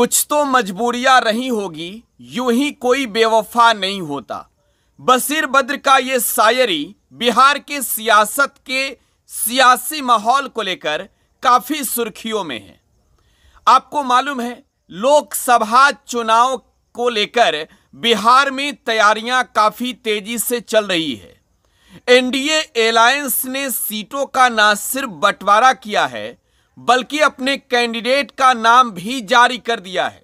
कुछ तो मजबूरियां रही होगी यूं ही कोई बेवफा नहीं होता बसीर बद्र का ये शायरी बिहार के सियासत के सियासी माहौल को लेकर काफ़ी सुर्खियों में है आपको मालूम है लोकसभा चुनाव को लेकर बिहार में तैयारियां काफ़ी तेजी से चल रही है एनडीए एलायंस ने सीटों का ना सिर्फ बंटवारा किया है बल्कि अपने कैंडिडेट का नाम भी जारी कर दिया है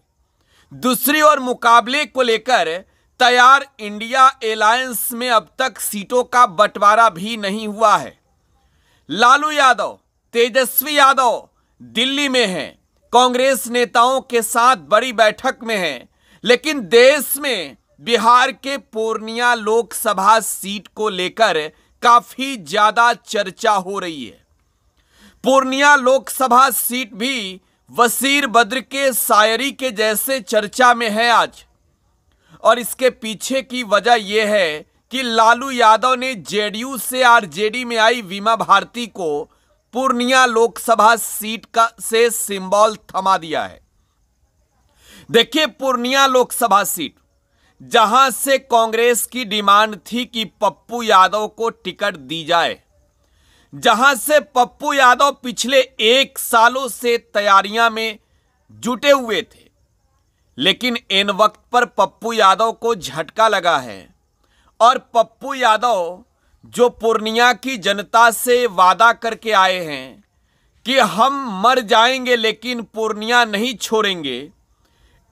दूसरी ओर मुकाबले को लेकर तैयार इंडिया एलायंस में अब तक सीटों का बंटवारा भी नहीं हुआ है लालू यादव तेजस्वी यादव दिल्ली में हैं कांग्रेस नेताओं के साथ बड़ी बैठक में हैं लेकिन देश में बिहार के पूर्णिया लोकसभा सीट को लेकर काफी ज्यादा चर्चा हो रही है पूर्णिया लोकसभा सीट भी वसीर बद्र के शायरी के जैसे चर्चा में है आज और इसके पीछे की वजह यह है कि लालू यादव ने जेडीयू से आरजेडी में आई वीमा भारती को पूर्णिया लोकसभा सीट का से सिंबल थमा दिया है देखिए पूर्णिया लोकसभा सीट जहां से कांग्रेस की डिमांड थी कि पप्पू यादव को टिकट दी जाए जहां से पप्पू यादव पिछले एक सालों से तैयारियां में जुटे हुए थे लेकिन इन वक्त पर पप्पू यादव को झटका लगा है और पप्पू यादव जो पूर्णिया की जनता से वादा करके आए हैं कि हम मर जाएंगे लेकिन पूर्णिया नहीं छोड़ेंगे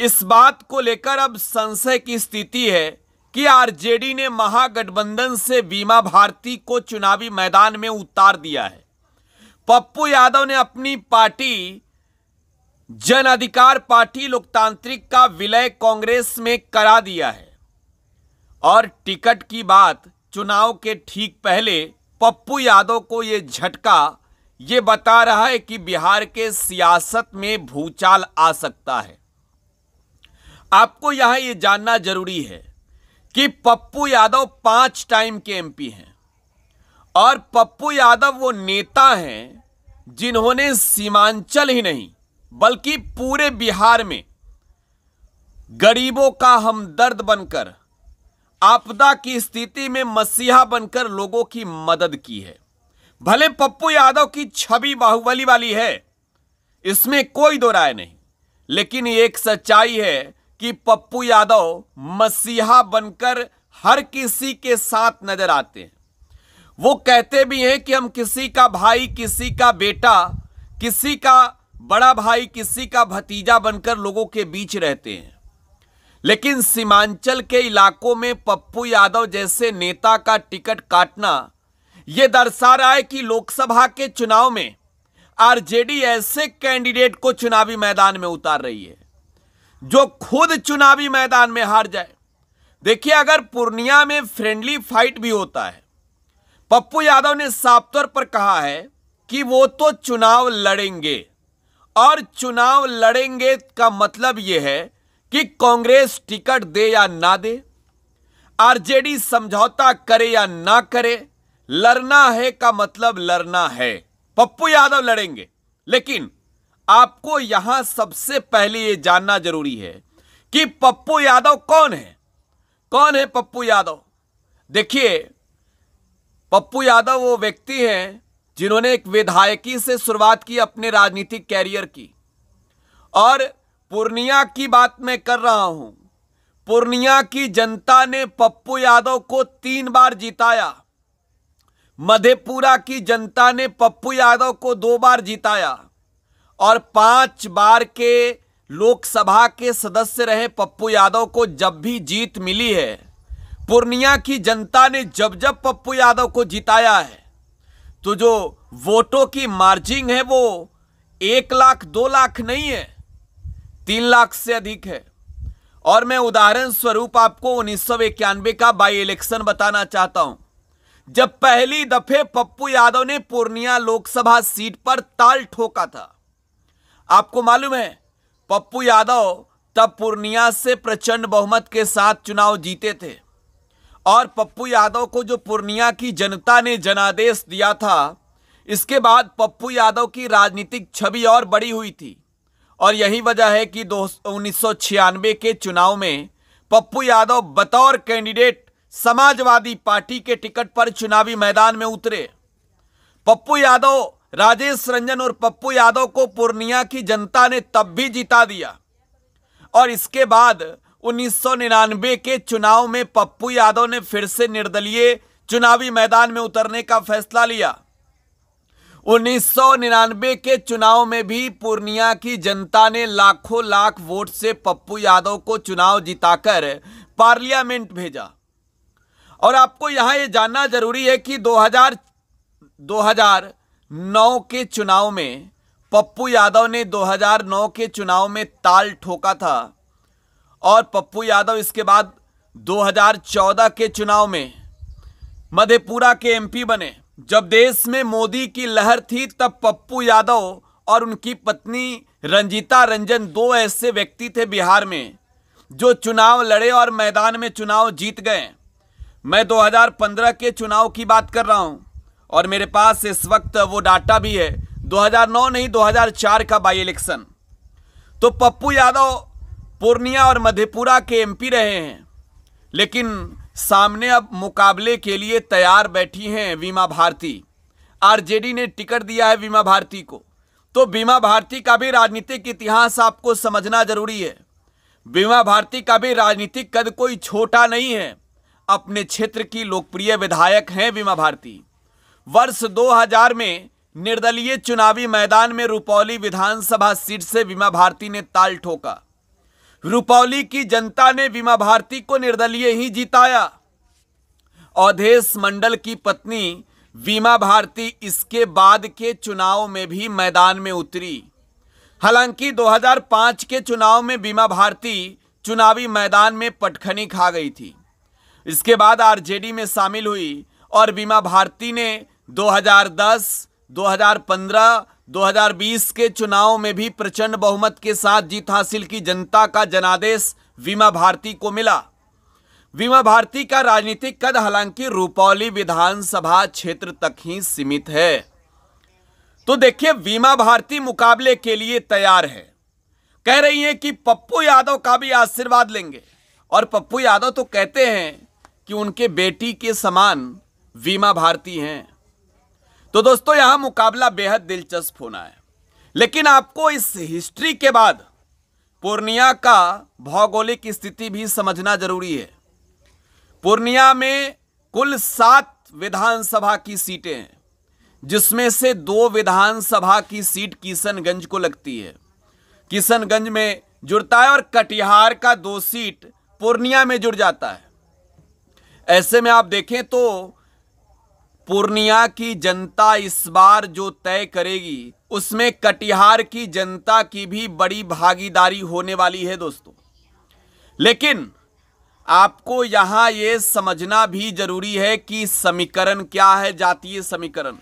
इस बात को लेकर अब संशय की स्थिति है कि आरजेडी ने महागठबंधन से बीमा भारती को चुनावी मैदान में उतार दिया है पप्पू यादव ने अपनी पार्टी जन अधिकार पार्टी लोकतांत्रिक का विलय कांग्रेस में करा दिया है और टिकट की बात चुनाव के ठीक पहले पप्पू यादव को यह झटका यह बता रहा है कि बिहार के सियासत में भूचाल आ सकता है आपको यहां यह जानना जरूरी है कि पप्पू यादव पांच टाइम के एमपी हैं और पप्पू यादव वो नेता हैं जिन्होंने सीमांचल ही नहीं बल्कि पूरे बिहार में गरीबों का हमदर्द बनकर आपदा की स्थिति में मसीहा बनकर लोगों की मदद की है भले पप्पू यादव की छवि बाहुबली वाली है इसमें कोई दो राय नहीं लेकिन एक सच्चाई है कि पप्पू यादव मसीहा बनकर हर किसी के साथ नजर आते हैं वो कहते भी हैं कि हम किसी का भाई किसी का बेटा किसी का बड़ा भाई किसी का भतीजा बनकर लोगों के बीच रहते हैं लेकिन सीमांचल के इलाकों में पप्पू यादव जैसे नेता का टिकट काटना यह दर्शा रहा है कि लोकसभा के चुनाव में आरजेडी ऐसे कैंडिडेट को चुनावी मैदान में उतार रही है जो खुद चुनावी मैदान में हार जाए देखिए अगर पूर्णिया में फ्रेंडली फाइट भी होता है पप्पू यादव ने साफ तौर पर कहा है कि वो तो चुनाव लड़ेंगे और चुनाव लड़ेंगे का मतलब यह है कि कांग्रेस टिकट दे या ना दे आरजेडी समझौता करे या ना करे लड़ना है का मतलब लड़ना है पप्पू यादव लड़ेंगे लेकिन आपको यहां सबसे पहले यह जानना जरूरी है कि पप्पू यादव कौन है कौन है पप्पू यादव देखिए पप्पू यादव वो व्यक्ति हैं जिन्होंने एक विधायकी से शुरुआत की अपने राजनीतिक कैरियर की और पूर्णिया की बात मैं कर रहा हूं पूर्णिया की जनता ने पप्पू यादव को तीन बार जिताया मधेपुरा की जनता ने पप्पू यादव को दो बार जिताया और पांच बार के लोकसभा के सदस्य रहे पप्पू यादव को जब भी जीत मिली है पूर्णिया की जनता ने जब जब पप्पू यादव को जिताया है तो जो वोटों की मार्जिंग है वो एक लाख दो लाख नहीं है तीन लाख से अधिक है और मैं उदाहरण स्वरूप आपको उन्नीस का बाई इलेक्शन बताना चाहता हूं जब पहली दफे पप्पू यादव ने पूर्णिया लोकसभा सीट पर ताल ठोका था आपको मालूम है पप्पू यादव तब पूर्णिया से प्रचंड बहुमत के साथ चुनाव जीते थे और पप्पू यादव को जो पूर्णिया की जनता ने जनादेश दिया था इसके बाद पप्पू यादव की राजनीतिक छवि और बड़ी हुई थी और यही वजह है कि दो उन्नीस के चुनाव में पप्पू यादव बतौर कैंडिडेट समाजवादी पार्टी के टिकट पर चुनावी मैदान में उतरे पप्पू यादव राजेश रंजन और पप्पू यादव को पूर्णिया की जनता ने तब भी जिता दिया और इसके बाद 1999 के चुनाव में पप्पू यादव ने फिर से निर्दलीय चुनावी मैदान में उतरने का फैसला लिया 1999 के चुनाव में भी पूर्णिया की जनता ने लाखों लाख वोट से पप्पू यादव को चुनाव जिताकर पार्लियामेंट भेजा और आपको यहां ये यह जानना जरूरी है कि 2000 2000 नौ के चुनाव में पप्पू यादव ने 2009 के चुनाव में ताल ठोका था और पप्पू यादव इसके बाद 2014 के चुनाव में मधेपुरा के एमपी बने जब देश में मोदी की लहर थी तब पप्पू यादव और उनकी पत्नी रंजीता रंजन दो ऐसे व्यक्ति थे बिहार में जो चुनाव लड़े और मैदान में चुनाव जीत गए मैं 2015 के चुनाव की बात कर रहा हूं और मेरे पास इस वक्त वो डाटा भी है 2009 नहीं 2004 का बाई इलेक्शन तो पप्पू यादव पूर्णिया और मधेपुरा के एमपी रहे हैं लेकिन सामने अब मुकाबले के लिए तैयार बैठी हैं बीमा भारती आरजेडी ने टिकट दिया है बीमा भारती को तो बीमा भारती का भी राजनीतिक इतिहास आपको समझना जरूरी है बीमा भारती का भी राजनीतिक कद कोई छोटा नहीं है अपने क्षेत्र की लोकप्रिय विधायक हैं बीमा भारती वर्ष 2000 में निर्दलीय चुनावी मैदान में रुपौली विधानसभा सीट से बीमा भारती ने ताल ठोका रुपौली की जनता ने बीमा भारती को निर्दलीय ही जिताया अवधेश मंडल की पत्नी बीमा भारती इसके बाद के चुनाव में भी मैदान में उतरी हालांकि 2005 के चुनाव में बीमा भारती चुनावी मैदान में पटखनी खा गई थी इसके बाद आरजेडी में शामिल हुई और बीमा भारती ने 2010, 2015, 2020 के चुनाव में भी प्रचंड बहुमत के साथ जीत हासिल की जनता का जनादेश विमा भारती को मिला विमा भारती का राजनीतिक कद हालांकि रुपौली विधानसभा क्षेत्र तक ही सीमित है तो देखिए विमा भारती मुकाबले के लिए तैयार है कह रही है कि पप्पू यादव का भी आशीर्वाद लेंगे और पप्पू यादव तो कहते हैं कि उनके बेटी के समान वीमा भारती हैं तो दोस्तों यहां मुकाबला बेहद दिलचस्प होना है लेकिन आपको इस हिस्ट्री के बाद पूर्णिया का भौगोलिक स्थिति भी समझना जरूरी है पूर्णिया में कुल सात विधानसभा की सीटें हैं जिसमें से दो विधानसभा की सीट किशनगंज को लगती है किशनगंज में जुड़ता है और कटिहार का दो सीट पूर्णिया में जुड़ जाता है ऐसे में आप देखें तो पूर्णिया की जनता इस बार जो तय करेगी उसमें कटिहार की जनता की भी बड़ी भागीदारी होने वाली है दोस्तों लेकिन आपको यहां ये समझना भी जरूरी है कि समीकरण क्या है जातीय समीकरण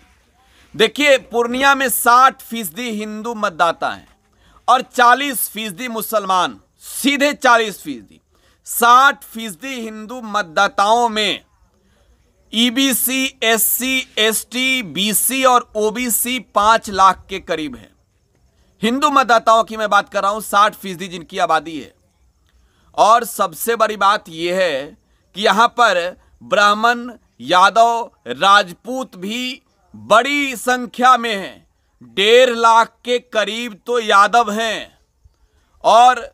देखिए पूर्णिया में 60 फीसदी हिंदू मतदाता हैं और 40 फीसदी मुसलमान सीधे 40 फीसदी साठ फीसदी हिंदू मतदाताओं में ईबीसी एससी एसटी बीसी और ओबीसी पांच लाख के करीब है हिंदू मतदाताओं की मैं बात कर रहा हूं साठ फीसदी जिनकी आबादी है और सबसे बड़ी बात यह है कि यहां पर ब्राह्मण यादव राजपूत भी बड़ी संख्या में हैं डेढ़ लाख के करीब तो यादव हैं और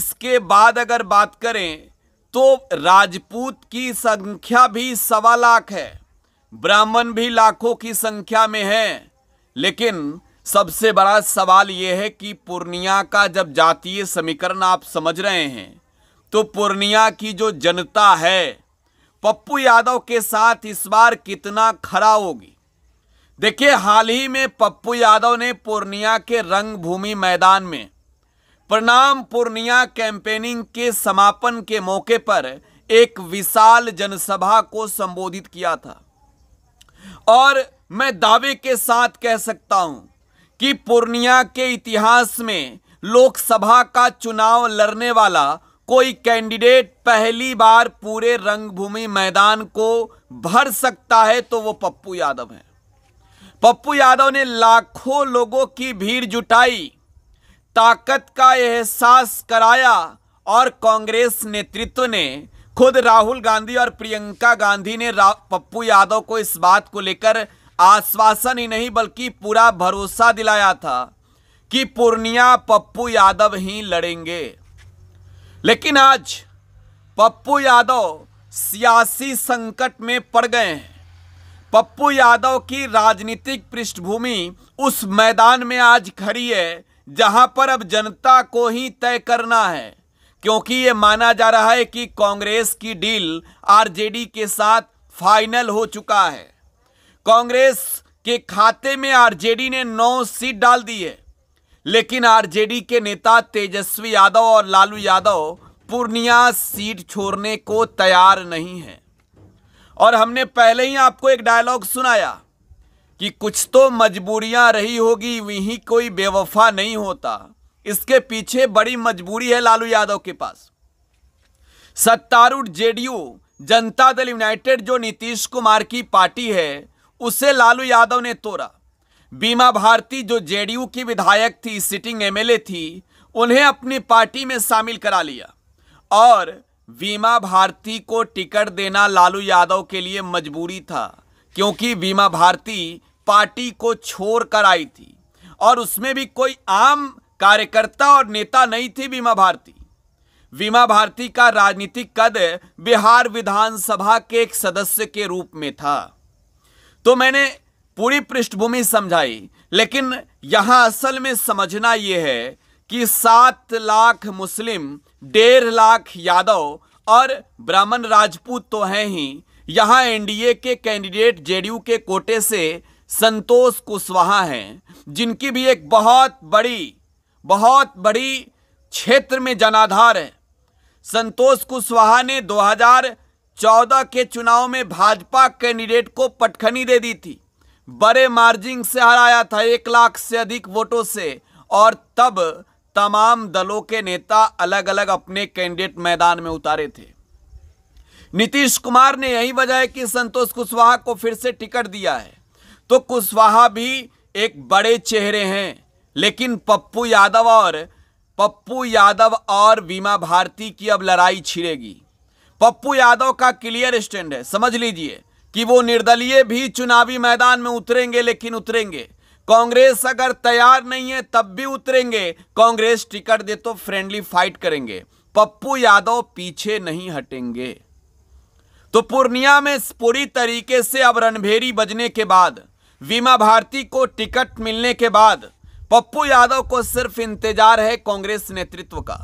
इसके बाद अगर बात करें तो राजपूत की संख्या भी सवा लाख है ब्राह्मण भी लाखों की संख्या में है लेकिन सबसे बड़ा सवाल यह है कि पूर्णिया का जब जातीय समीकरण आप समझ रहे हैं तो पूर्णिया की जो जनता है पप्पू यादव के साथ इस बार कितना खड़ा होगी देखिए हाल ही में पप्पू यादव ने पूर्णिया के रंगभूमि मैदान में प्रणाम पूर्णिया कैंपेनिंग के समापन के मौके पर एक विशाल जनसभा को संबोधित किया था और मैं दावे के साथ कह सकता हूं कि पूर्णिया के इतिहास में लोकसभा का चुनाव लड़ने वाला कोई कैंडिडेट पहली बार पूरे रंगभूमि मैदान को भर सकता है तो वो पप्पू यादव है पप्पू यादव ने लाखों लोगों की भीड़ जुटाई ताकत का एहसास कराया और कांग्रेस नेतृत्व ने खुद राहुल गांधी और प्रियंका गांधी ने पप्पू यादव को इस बात को लेकर आश्वासन ही नहीं बल्कि पूरा भरोसा दिलाया था कि पूर्णिया पप्पू यादव ही लड़ेंगे लेकिन आज पप्पू यादव सियासी संकट में पड़ गए हैं पप्पू यादव की राजनीतिक पृष्ठभूमि उस मैदान में आज खड़ी है जहां पर अब जनता को ही तय करना है क्योंकि ये माना जा रहा है कि कांग्रेस की डील आरजेडी के साथ फाइनल हो चुका है कांग्रेस के खाते में आरजेडी ने नौ सीट डाल दी है लेकिन आरजेडी के नेता तेजस्वी यादव और लालू यादव पूर्णिया सीट छोड़ने को तैयार नहीं है और हमने पहले ही आपको एक डायलॉग सुनाया कि कुछ तो मजबूरियां रही होगी वहीं कोई बेवफा नहीं होता इसके पीछे बड़ी मजबूरी है लालू यादव के पास सत्तारूढ़ जेडीयू जनता दल यूनाइटेड जो नीतीश कुमार की पार्टी है उसे लालू यादव ने तोड़ा बीमा भारती जो जेडीयू की विधायक थी सिटिंग एमएलए थी उन्हें अपनी पार्टी में शामिल करा लिया और बीमा भारती को टिकट देना लालू यादव के लिए मजबूरी था क्योंकि बीमा भारती पार्टी को छोड़कर आई थी और उसमें भी कोई आम कार्यकर्ता और नेता नहीं थी बीमा भारती बीमा भारती का राजनीतिक कद बिहार विधानसभा के एक सदस्य के रूप में था तो मैंने पूरी पृष्ठभूमि समझाई लेकिन यहां असल में समझना यह है कि सात लाख मुस्लिम डेढ़ लाख यादव और ब्राह्मण राजपूत तो हैं ही यहां एनडीए के कैंडिडेट जेडीयू के कोटे से संतोष कुशवाहा हैं जिनकी भी एक बहुत बड़ी बहुत बड़ी क्षेत्र में जनाधार है संतोष कुशवाहा ने 2014 के चुनाव में भाजपा कैंडिडेट को पटखनी दे दी थी बड़े मार्जिन से हराया था एक लाख से अधिक वोटों से और तब तमाम दलों के नेता अलग अलग अपने कैंडिडेट मैदान में उतारे थे नीतीश कुमार ने यही वजह है कि संतोष कुशवाहा को फिर से टिकट दिया है तो कुशवाहा भी एक बड़े चेहरे हैं लेकिन पप्पू यादव और पप्पू यादव और बीमा भारती की अब लड़ाई छिड़ेगी पप्पू यादव का क्लियर स्टैंड है समझ लीजिए कि वो निर्दलीय भी चुनावी मैदान में उतरेंगे लेकिन उतरेंगे कांग्रेस अगर तैयार नहीं है तब भी उतरेंगे कांग्रेस टिकट दे तो फ्रेंडली फाइट करेंगे पप्पू यादव पीछे नहीं हटेंगे तो पूर्णिया में पूरी तरीके से अब रणभेरी बजने के बाद वीमा भारती को टिकट मिलने के बाद पप्पू यादव को सिर्फ इंतजार है कांग्रेस नेतृत्व का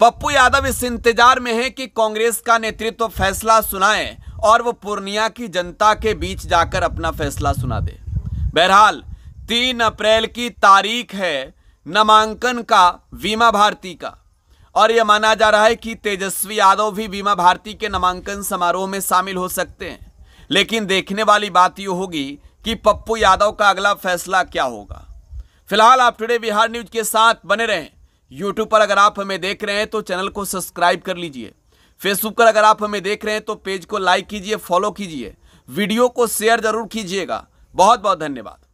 पप्पू यादव इस इंतजार में है कि कांग्रेस का नेतृत्व फैसला सुनाए और वो पूर्णिया की जनता के बीच जाकर अपना फैसला सुना दे बहरहाल तीन अप्रैल की तारीख है नामांकन का बीमा भारती का और यह माना जा रहा है कि तेजस्वी यादव भी बीमा भारती के नामांकन समारोह में शामिल हो सकते हैं लेकिन देखने वाली बात यह होगी कि पप्पू यादव का अगला फैसला क्या होगा फिलहाल आप टुडे बिहार न्यूज के साथ बने रहें यूट्यूब पर अगर आप हमें देख रहे हैं तो चैनल को सब्सक्राइब कर लीजिए फेसबुक पर अगर आप हमें देख रहे हैं तो पेज को लाइक कीजिए फॉलो कीजिए वीडियो को शेयर जरूर कीजिएगा बहुत बहुत धन्यवाद